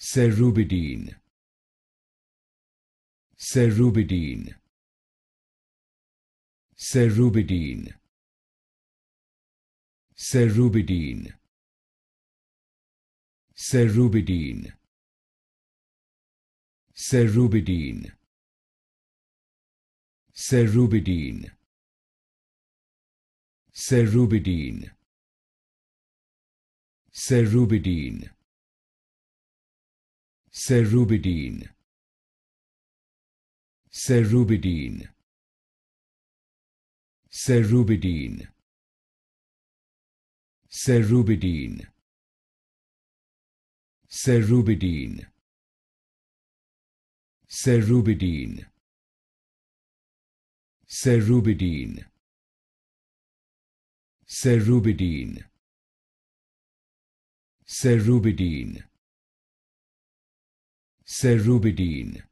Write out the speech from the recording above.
Cerubidine Cerubidine Cerubidine Cerubidine Cerubidine Cerubidine Cerubidine Cerubidine Cerubidine Cerubidine Cerubidine Cerubidine Cerubidine Cerubidine Cerubidine Cerubidine Cerubidine Cerubidine cerubidine